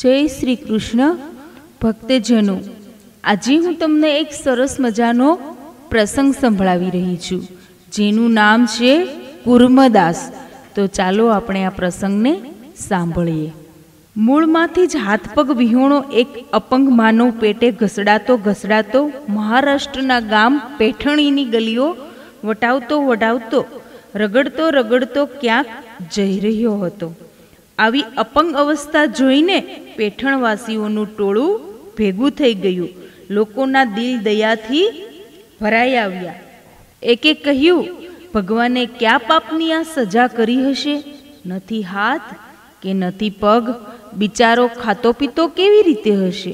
જય શ્રી કૃષ્ણ ભક્તજનો આજે હું તમને એક સરસ મજાનો પ્રસંગ સંભળાવી રહી છું જેનું નામ છે કુર્મદાસ તો ચાલો આપણે આ પ્રસંગને સાંભળીએ મૂળમાંથી જ હાથપગ વિહોણો એક અપંગ માનવ પેટે ઘસડાતો ઘસડાતો મહારાષ્ટ્રના ગામ પેઠણીની ગલીઓ વટાવતો વટાવતો રગડતો રગડતો ક્યાંક જઈ રહ્યો હતો આવી અપંગ અવસ્થા જોઈને પેઠણવાસીઓનું ટોળું ભેગું થઈ ગયું લોકોના દિલ દયાથી ભરાઈ આવ્યા એકે કહ્યું ભગવાને ક્યાં પાપની આ સજા કરી હશે નથી હાથ કે નથી પગ બિચારો ખાતો પીતો કેવી રીતે હશે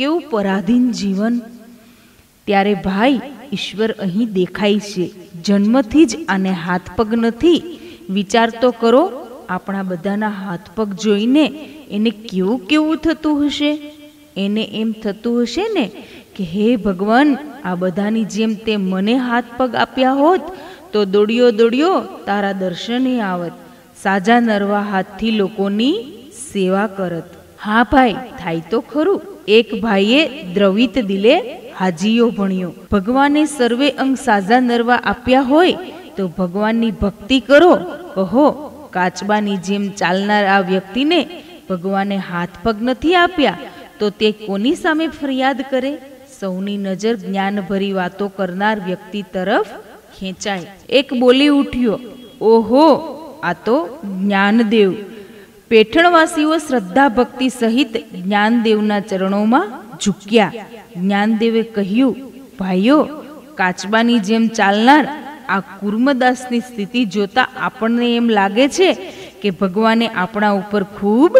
કેવું પરાધીન જીવન ત્યારે ભાઈ ઈશ્વર અહીં દેખાય છે જન્મથી જ આને હાથ પગ નથી વિચાર તો કરો આપણા બધાના હાથ પગ જોઈને એને કેવું કેવું થતું હશે એને એમ થતું હશે ને કે હે ભગવાન આ બધાની જેમ તે મને હાથ પગ આપ્યા હોત તો દોડ્યો દોડ્યો તારા દર્શને આવત સાજા નરવા હાથથી લોકોની સેવા કરત હા ભાઈ થાય તો ખરું એક ભાઈએ દ્રવિત દિલે હાજીઓ ભણ્યો ભગવાને સર્વે અંગ સાજા નરવા આપ્યા હોય તો ભગવાનની ભક્તિ કરો કહો કાચબાની જેમ ચાલનાર આ વ્યક્તિને ભગવાને હાથ પગ નથી આપ્યા તો તે કોની સામે ફરિયાદ કરે સૌની નજર જ્ઞાનભરી વાતો કરનાર વ્યક્તિ તરફ ખેંચાય એક બોલી ઉઠ્યો ઓહો આ તો જ્ઞાનદેવ પેઠણવાસીઓ શ્રદ્ધા ભક્તિ સહિત જ્ઞાનદેવના ચરણોમાં ઝૂક્યા જ્ઞાનદેવે કહ્યું ભાઈઓ કાચબાની જેમ ચાલનાર આ કુર્મદાસની સ્થિતિ જોતા આપણને એમ લાગે છે કે ભગવાને આપણા ઉપર ખૂબ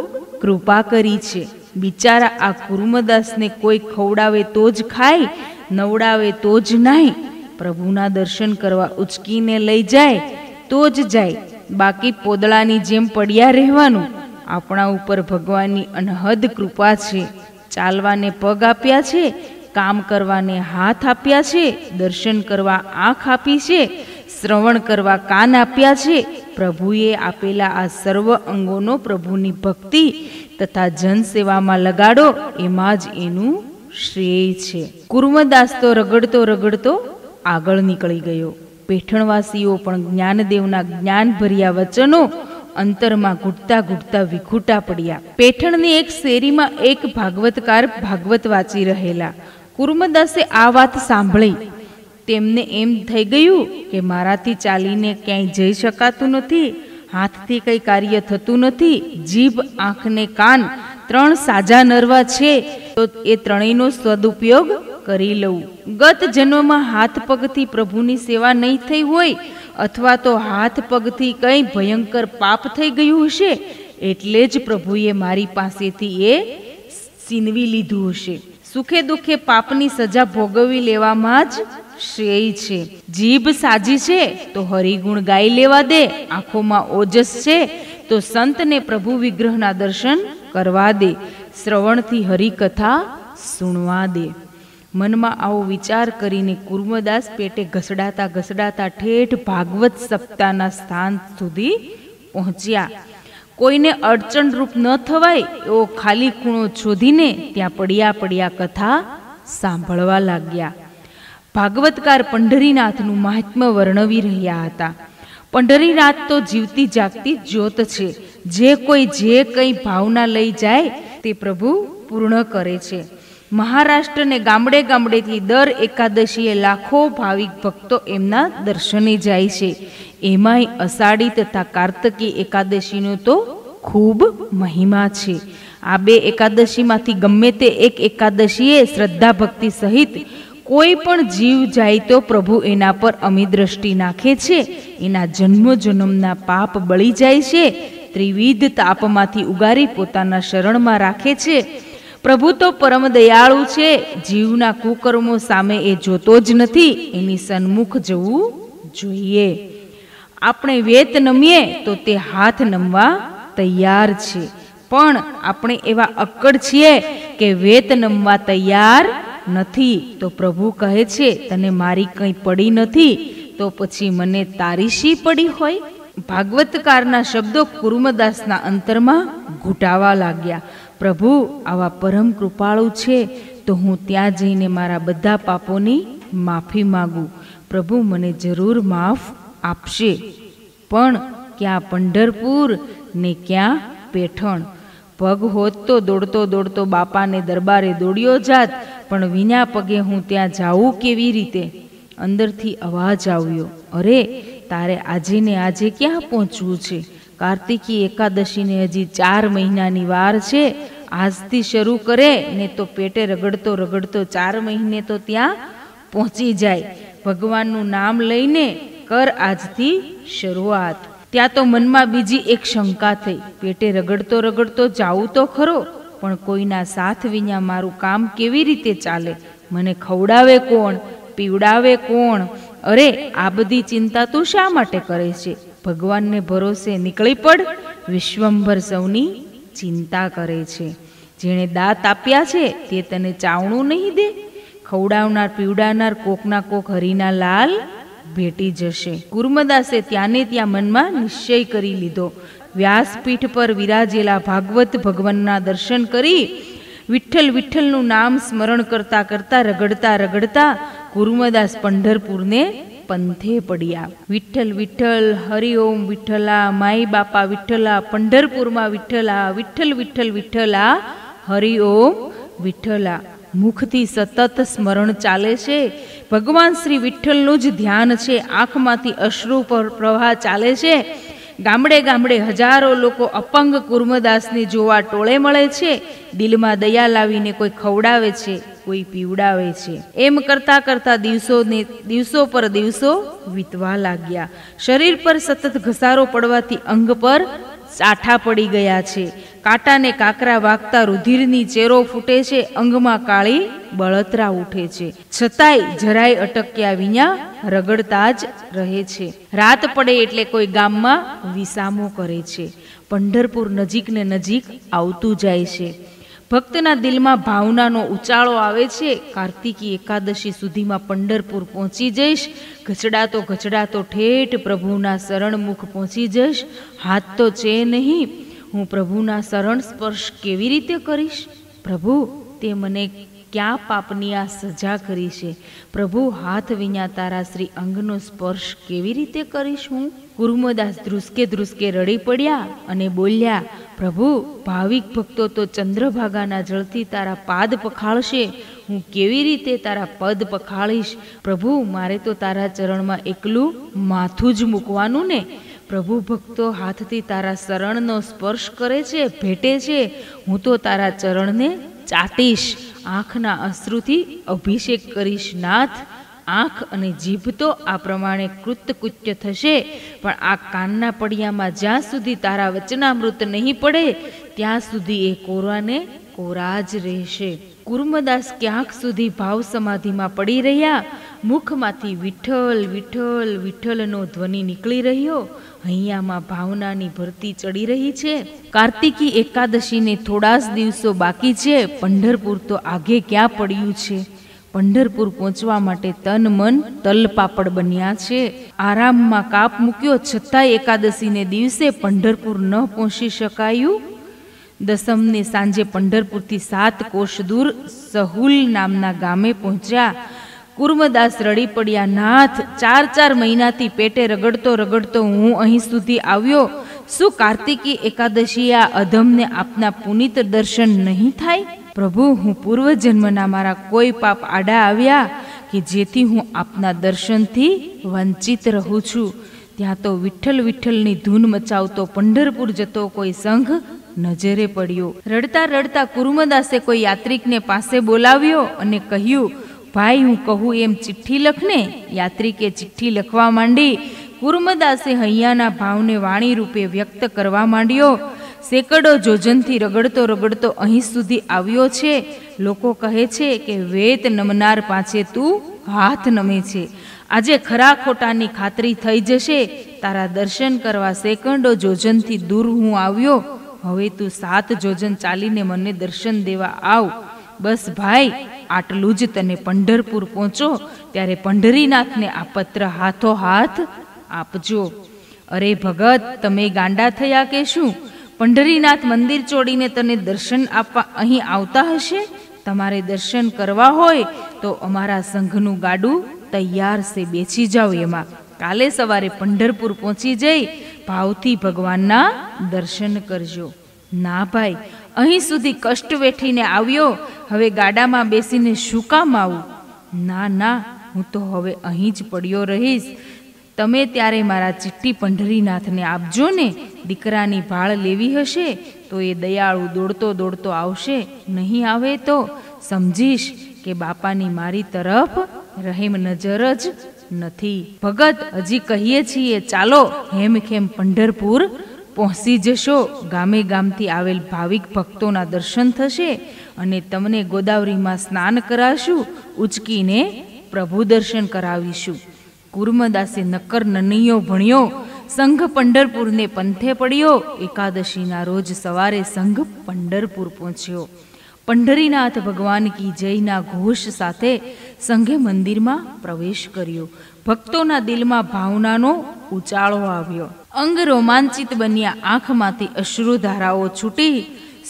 કૃપા કરી છે બિચારા આ કુર્મદાસને કોઈ ખવડાવે તો જ ખાય નવડાવે તો જ નહીં પ્રભુના દર્શન કરવા ઉચકીને લઈ જાય તો જ જાય બાકી પોદળાની જેમ પડ્યા રહેવાનું આપણા ઉપર ભગવાનની અનહદ કૃપા છે ચાલવાને પગ આપ્યા છે કામ કરવાને હાથ આપ્યા છે દર્શન કરવા આંખ આપી છે શ્રવણ કરવા કાન આપ્યા છે પ્રભુએ આપેલા આ સર્વ અંગોનો પ્રભુની ભક્તિ તથા જનસેવામાં લગાડો એમાં જ એનું શ્રેય છે કુર્મદાસ તો રગડતો રગડતો આગળ નીકળી ગયો પેઠણવાસીઓ પણ જ્ઞાનદેવના જ્ઞાનભર્યા વચનો અંતરમાં ઘૂટતા ઘૂંટતા વિખૂટા પડ્યા પેઠણની એક શેરીમાં એક ભાગવતકાર ભાગવત વાંચી રહેલા કુર્મદાસે આ વાત સાંભળી તેમને એમ થઈ ગયું કે મારાથી ચાલીને ક્યાંય જઈ શકાતું નથી હાથથી કંઈ કાર્ય થતું નથી જીભ આંખને કાન ત્રણ સાજા નરવા છે તો એ ત્રણેયનો સદુપયોગ કરી લઉં ગત જન્મમાં હાથ પગથી પ્રભુની સેવા નહીં થઈ હોય અથવા તો હાથ પગથી કંઈ ભયંકર પાપ થઈ ગયું હશે એટલે જ પ્રભુએ મારી પાસેથી એ સીનવી લીધું હશે સુખે દુઃખે પાપની સજા ભોગવી લેવામાં જ શ્રેય છે જીભ સાજી છે તો હરિગુણ ગાઈ લેવા દે આંખોમાં ઓજસ છે તો સંતને પ્રભુ વિગ્રહના દર્શન કરવા દે શ્રવણથી હરિકથા સુણવા દે મનમાં આવો વિચાર કરીને કુર્મદાસ પેટે ઘસડાતા ઘસડાતા ઠેઠ ભાગવત સપ્તાહના સ્થાન સુધી પહોંચ્યા કોઈને અડચણરૂપ ન થવાય એવો ખાલી ખૂણો શોધીને ત્યાં પડ્યા પડ્યા કથા સાંભળવા લાગ્યા ભાગવતકાર પંઢરીનાથનું મહાત્મ્ય વર્ણવી રહ્યા હતા પંઢરીનાથ તો જીવતી જાગતી જ્યોત છે જે કોઈ જે કંઈ ભાવના લઈ જાય તે પ્રભુ પૂર્ણ કરે છે મહારાષ્ટ્રને ગામડે ગામડેથી દર એકાદશીએ લાખો ભાવિક ભક્તો એમના દર્શને જાય છે એમાંય અષાઢી તથા કાર્તકી એકાદશીનો તો ખૂબ મહિમા છે આ બે એકાદશીમાંથી ગમે તે એક એકાદશીએ શ્રદ્ધા ભક્તિ સહિત કોઈ પણ જીવ જાય તો પ્રભુ એના પર અમી દ્રષ્ટિ નાખે છે એના જન્મ જન્મના પાપ બળી જાય છે ત્રિવિધ તાપમાંથી ઉગારી પોતાના શરણમાં રાખે છે પ્રભુ તો પરમ દયાળુ છે જીવના કુકર્મો સામે એ જોતો જ નથી એની સન્મુખ જવું જોઈએ આપણે વેત નમીએ તો તે હાથ નમવા તૈયાર છે પણ આપણે એવા અક્કડ છીએ કે વેત નમવા તૈયાર નથી તો પ્રભુ કહે છે તને મારી કંઈ પડી નથી તો પછી મને તારી શી પડી હોય ભાગવતકારના શબ્દો કુર્મદાસના અંતરમાં ઘૂંટાવા લાગ્યા પ્રભુ આવા પરમ કૃપાળુ છે તો હું ત્યાં જઈને મારા બધા પાપોની માફી માગું પ્રભુ મને જરૂર માફ આપશે પણ ક્યાં પંઢરપુર ને ક્યાં પેઠણ પગ હોત તો દોડતો દોડતો બાપાને દરબારે દોડ્યો જાત પણ વિના પગે હું ત્યાં જાઉં કેવી રીતે અંદરથી અવાજ આવ્યો અરે તારે આજે ને આજે ક્યાં પહોંચવું છે કાર્તિકી એકાદશીને હજી ચાર મહિનાની વાર છે આજથી શરૂ કરે ને તો પેટે રગડતો રગડતો ચાર મહિને તો ત્યાં પહોંચી જાય ભગવાનનું નામ લઈને કર આજથી શરૂઆત ત્યાં તો મનમાં બીજી એક શંકા થઈ પેટે રગડતો રગડતો જાઉં તો ખરો પણ કોઈના સાથ વિના મારું કામ કેવી રીતે ચાલે મને ખવડાવે કોણ પીવડાવે કોણ અરે આ બધી ચિંતા તું શા માટે કરે છે ભગવાનને ભરોસે નીકળી પડ વિશ્વંભર સૌની ચિંતા કરે છે જેણે દાંત આપ્યા છે તે તને ચાવણું નહીં દે ખવડાવનાર પીવડાવનાર કોકના કોક હરીના લાલ ભેટી જશે કુર્મદાસે ત્યાંને ત્યાં મનમાં નિશ્ચય કરી લીધો વ્યાસપીઠ પર વિરાજેલા ભાગવત ભગવાનના દર્શન કરી વિઠ્ઠલ વિઠ્ઠલનું નામ સ્મરણ કરતા કરતા રગડતા રગડતા ગુરુમદાસ પંઢરપુરને પંથે પડ્યા વિઠ્ઠલ વિઠ્ઠલ હરિઓમ વિઠ્ઠલા માઈ બાપા વિઠ્ઠલા પંઢરપુરમાં વિઠ્ઠલા વિઠ્ઠલ વિઠ્ઠલ વિઠ્ઠલા હરિઓમ વિઠ્ઠલા મુખથી સતત સ્મરણ ચાલે છે ભગવાન શ્રી વિઠ્ઠલનું જ ધ્યાન છે આંખમાંથી અશ્રુ પર પ્રવાહ ચાલે છે ગામડે ગામડે હજારો લોકો અપંગ કુર્મદાસને જોવા ટોળે મળે છે દિલમાં દયા લાવીને કોઈ ખવડાવે છે કોઈ પીવડાવે છે એમ કરતાં કરતાં દિવસોને દિવસો પર દિવસો વીતવા લાગ્યા શરીર પર સતત ઘસારો પડવાથી અંગ પર ચાઠા પડી ગયા છે કાંટાને કાકરા વાગતા રુધિરની ચેરો ફૂટે છે અંગમાં કાળી બળતરા ઉઠે છે છતાંય જરાય અટક્યા વિના રગડતા જ રહે છે રાત પડે એટલે કોઈ ગામમાં વિસામો કરે છે પંઢરપુર નજીક ને નજીક આવતું જાય છે ભક્તના દિલમાં ભાવનાનો ઉચાળો આવે છે કાર્તિકી એકાદશી સુધીમાં પંઢરપુર પહોંચી જઈશ ઘચડાતો ઘચડાતો ઠેઠ પ્રભુના શરણમુખ પહોંચી જઈશ હાથ તો છે નહીં હું પ્રભુના શરણ સ્પર્શ કેવી રીતે કરીશ પ્રભુ તે મને ક્યાં પાપની આ સજા કરી છે પ્રભુ હાથ વિના તારા શ્રી અંગનો સ્પર્શ કેવી રીતે કરીશ હું કુર્મદાસ ધ્રુસકે ધ્રુસકે રડી પડ્યા અને બોલ્યા પ્રભુ ભાવિક ભક્તો તો ચંદ્રભાગાના જળથી તારા પાદ પખાળશે હું કેવી રીતે તારા પદ પખાળીશ પ્રભુ મારે તો તારા ચરણમાં એકલું માથું જ મૂકવાનું ને પ્રભુ ભક્તો હાથથી તારા શરણનો સ્પર્શ કરે છે ભેટે છે હું તો તારા ચરણને ચાટીશ આંખના અશ્રુથી અભિષેક કરીશ નાથ આંખ અને જીભ તો આ પ્રમાણે કૃતકૃત્ય થશે પણ આ કાનના પડિયામાં જ્યાં સુધી તારા વચનામૃત નહીં પડે ત્યાં સુધી એ કોરાને કોરા જ રહેશે કુર્મદાસ ક્યાંક સુધી ભાવ સમાધિમાં પડી રહ્યા મુખમાંથી વિઠ્ઠલ વિઠ્ઠલ વિઠ્ઠલનો ધ્વનિ નીકળી રહ્યો હૈયામાં ભાવનાની ભરતી ચડી રહી છે કાર્તિકી એકાદશીને થોડા જ દિવસો બાકી છે પંઢરપુર તો આગે ક્યાં પડ્યું છે પંઢરપુર પહોંચવા માટે તન મન તલપાપડ બન્યા છે આરામમાં કાપ મૂક્યો છતાંય એકાદશીને દિવસે પંઢરપુર ન પહોંચી શકાયું દસમને સાંજે પંઢરપુરથી સાત કોષ દૂર સહુલ નામના ગામે પહોંચ્યા કુર્મદાસ રડી પડ્યા નાથ ચાર ચાર મહિનાથી પેટે રગડતો રગડતો હું અહીં સુધી આવ્યો શું કાર્તિકી એકાદશી આ અધમને આપના પુનિત દર્શન નહીં થાય પ્રભુ હું પૂર્વજન્મના મારા કોઈ પાપ આડા આવ્યા કે જેથી હું આપના દર્શનથી વંચિત રહું છું ત્યાં તો વિઠ્ઠલ વિઠ્ઠલની ધૂન મચાવતો પંઢરપુર જતો કોઈ સંઘ નજરે પડ્યો રડતા રડતા કુરુમદાસે કોઈ યાત્રિકને પાસે બોલાવ્યો અને કહ્યું ભાઈ હું કહું એમ ચિઠ્ઠી લખને યાત્રિકે ચિઠ્ઠી લખવા માંડી કુર્મદાસે હૈયાના ભાવને વાણી રૂપે વ્યક્ત કરવા માંડ્યો સેંકડો જોજનથી રગડતો રગડતો અહીં સુધી આવ્યો છે લોકો કહે છે કે વેત નમનાર પાછે તું હાથ નમે છે આજે ખરા ખોટાની ખાતરી થઈ જશે તારા દર્શન કરવા સેંકડો જોજનથી દૂર હું આવ્યો હવે તું સાત જોજન ચાલીને મને દર્શન દેવા આવ બસ ભાઈ આટલું જ તને પંઢરપુર પહોંચો ત્યારે પંઢરીનાથને આ પત્ર હાથો હાથ આપજો અરે ભગત તમે ગાંડા થયા કે શું પંઢરીનાથ મંદિર ચોડીને તને દર્શન આપવા અહીં આવતા હશે તમારે દર્શન કરવા હોય તો અમારા સંઘનું ગાડું તૈયાર છે બેસી જાઓ એમાં કાલે સવારે પંઢરપુર પહોંચી જઈ ભાવથી ભગવાનના દર્શન કરજો ના ભાઈ અહીં સુધી કષ્ટ વેઠીને આવ્યો હવે ગાડામાં બેસીને શું કામ આવું ના ના હું તો હવે અહીં જ પડ્યો રહીશ તમે ત્યારે મારા ચિઠ્ઠી પંઢરીનાથને આપજો ને દીકરાની ભાળ લેવી હશે તો એ દયાળુ દોડતો દોડતો આવશે નહીં આવે તો સમજીશ કે બાપાની મારી તરફ રહેમ નજર જ નથી ભગત હજી કહીએ છીએ ચાલો હેમ ખેમ પંઢરપુર પહોંચી જશો ગામે ગામથી આવેલ ભાવિક ભક્તોના દર્શન થશે અને તમને ગોદાવરીમાં સ્નાન કરાવશું ઉચકીને પ્રભુ દર્શન કરાવીશું કુર્મદાસે નક્કર નનૈયો ભણ્યો સંઘ પંઢરપુરને પંથે પડ્યો એકાદશીના રોજ સવારે સંઘ પંઢરપુર પહોંચ્યો પંઢરીનાથ ભગવાન કી જયના ઘોષ સાથે સંઘે મંદિરમાં પ્રવેશ કર્યો ભક્તોના દિલમાં ભાવનાનો ઉચાળો આવ્યો અંગ રોમાંચિત બન્યા આંખમાંથી અશ્રુધારાઓ છૂટી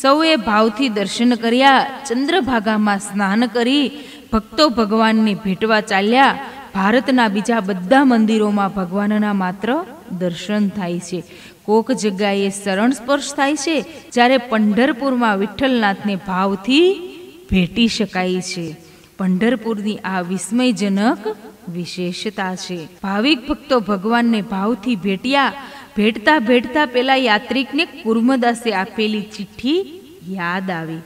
સૌએ ભાવથી દર્શન કર્યા ચંદ્રભાગામાં સ્નાન કરી ભક્તો ભગવાનને ભેટવા ચાલ્યા ભારતના બીજા બધા મંદિરોમાં ભગવાનના માત્ર દર્શન થાય છે કોક જગ્યાએ શરણ સ્પર્શ થાય છે જ્યારે પંઢરપુરમાં વિઠ્ઠલનાથને ભાવથી ભેટી શકાય છે પંઢરપુરની આ વિસ્મયજનક વિશેષતા છે ભાવિક ભક્તો ભગવાનને ભાવથી ભેટ્યા ભેટતા ભેટતા પેલા યાત્રિકને કુર્મદાસે આપેલી ચિઠ્ઠી યાદ આવી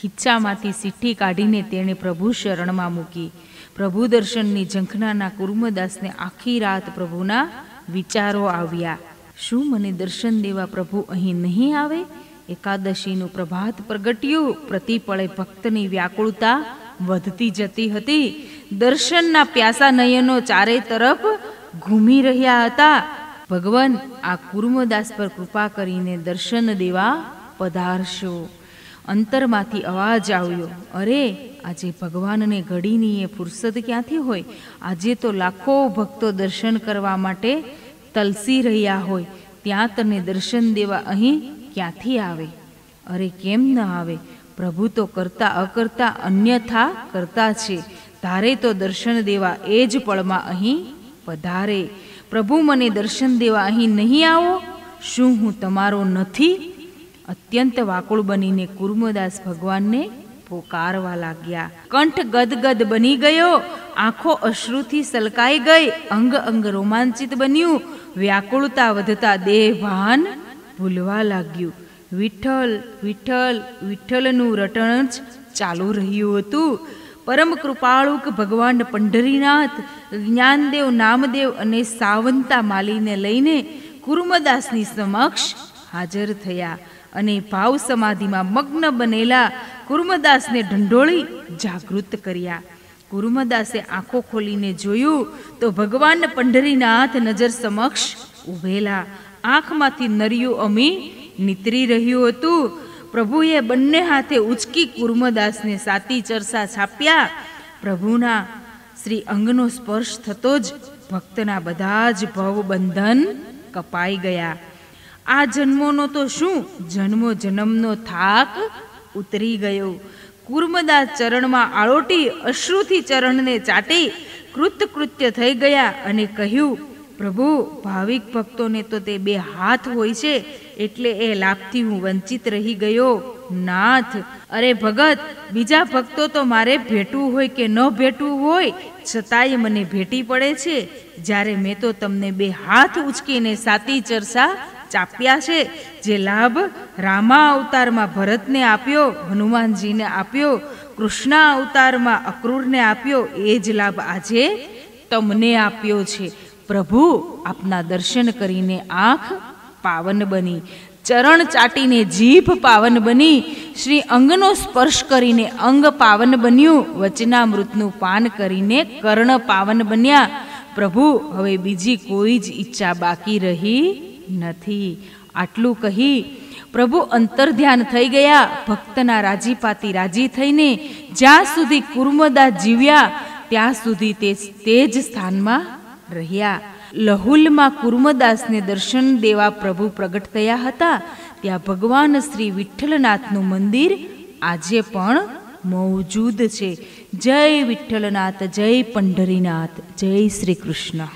ખીચ્ચામાંથી ચિઠ્ઠી કાઢીને તેણે પ્રભુ શરણમાં મૂકી પ્રભુ દર્શનની ઝંખનાના કુર્મદાસને આખી રાત પ્રભુના વિચારો આવ્યા શું મને દર્શન દેવા પ્રભુ અહીં નહીં આવે એકાદશીનું પ્રભાત પ્રગટ્યું પ્રતિપળે ભક્તની વ્યાકુળતા વધતી જતી હતી દર્શનના પ્યાસા નયનો ચારે તરફ ઘૂમી રહ્યા હતા ભગવાન આ કુર્મદાસ પર કૃપા કરીને દર્શન દેવા પધારશો અંતરમાંથી અવાજ આવ્યો અરે આજે ભગવાનને ઘડીની એ ફુરસદ ક્યાંથી હોય આજે તો લાખો ભક્તો દર્શન કરવા માટે તલસી રહ્યા હોય ત્યાં તને દર્શન દેવા અહીં ક્યાંથી આવે અરે કેમ ન આવે પ્રભુ તો કરતા અકર્તા અન્યથા કરતા છે તારે તો દર્શન દેવા એ જ પળમાં અહીં પધારે પ્રભુ મને દર્શન દેવા અહીં નહીં આવો શું હું તમારો નથી અત્યંત વાકુળ બનીને કુર્મદાસ ભગવાનને પોકારવા લાગ્યા કંઠ ગદગદ બની ગયો આંખો અશ્રુથી સલકાઈ ગઈ અંગ અંગ રોમાંચિત બન્યું વ્યાકુળતા વધતા દેહ ભાન ભૂલવા લાગ્યું વિઠ્ઠલ વિઠ્ઠલ વિઠ્ઠલનું રટણ જ ચાલુ રહ્યું હતું પરમ કૃપાળુક ભગવાન પંઢરીનાથ જ્ઞાનદેવ નામદેવ અને સાવંતા માલીને લઈને કુર્મદાસની સમક્ષ હાજર થયા અને ભાવ સમાધિમાં મગ્ન બનેલા કુર્મદાસને ઢંઢોળી જાગૃત કર્યા કુર્મદાસે આંખો ખોલીને જોયું તો ભગવાન પંઢરીનાથ નજર સમક્ષ ઉભેલા આંખમાંથી નર્યું અમી નીતરી રહ્યું હતું પ્રભુએ બંને હાથે ઉચકી કુર્મદાસને સાતી ચર્ચા છાપ્યા પ્રભુના શ્રી અંગનો સ્પર્શ થતો જ ભક્તના બધા જ ભવ બંધન કપાઈ ગયા આ જન્મોનો તો શું જન્મો જન્મનો થાક ઉતરી ગયો કુર્મદાસ ચરણમાં આળોટી અશ્રુથી ચરણને ચાટી કૃતકૃત્ય થઈ ગયા અને કહ્યું પ્રભુ ભાવિક ભક્તોને તો તે બે હાથ હોય છે એટલે એ લાભથી હું વંચિત રહી ગયો નાથ અરે ભગત બીજા ભક્તો તો મારે ભેટવું હોય કે ન ભેટવું હોય છતાંય મને ભેટી પડે છે જ્યારે મેં તો તમને બે હાથ ઉચકીને સાતી ચર્ચા ચાપ્યા છે જે લાભ રામા અવતારમાં ભરતને આપ્યો હનુમાનજીને આપ્યો કૃષ્ણ અવતારમાં અક્રૂરને આપ્યો એ જ લાભ આજે તમને આપ્યો છે પ્રભુ આપના દર્શન કરીને આંખ પાવન બની ચરણ ચાટીને જીભ પાવન બની શ્રી અંગનો સ્પર્શ કરીને અંગ પાવન બન્યું વચનામૃતનું પાન કરીને કર્ણ પાવન બન્યા પ્રભુ હવે બીજી કોઈ જ ઈચ્છા બાકી રહી નથી આટલું કહી પ્રભુ અંતર ધ્યાન થઈ ગયા ભક્તના રાજીપાતી રાજી થઈને જ્યાં સુધી કુર્મદા જીવ્યા ત્યાં સુધી તે તે જ સ્થાનમાં રહ્યા લહુલમાં કુર્મદાસને દર્શન દેવા પ્રભુ પ્રગટ થયા હતા ત્યાં ભગવાન શ્રી વિઠ્ઠલનાથનું મંદિર આજે પણ મોજૂદ છે જય વિઠ્ઠલનાથ જય પંઢરીનાથ જય શ્રી કૃષ્ણ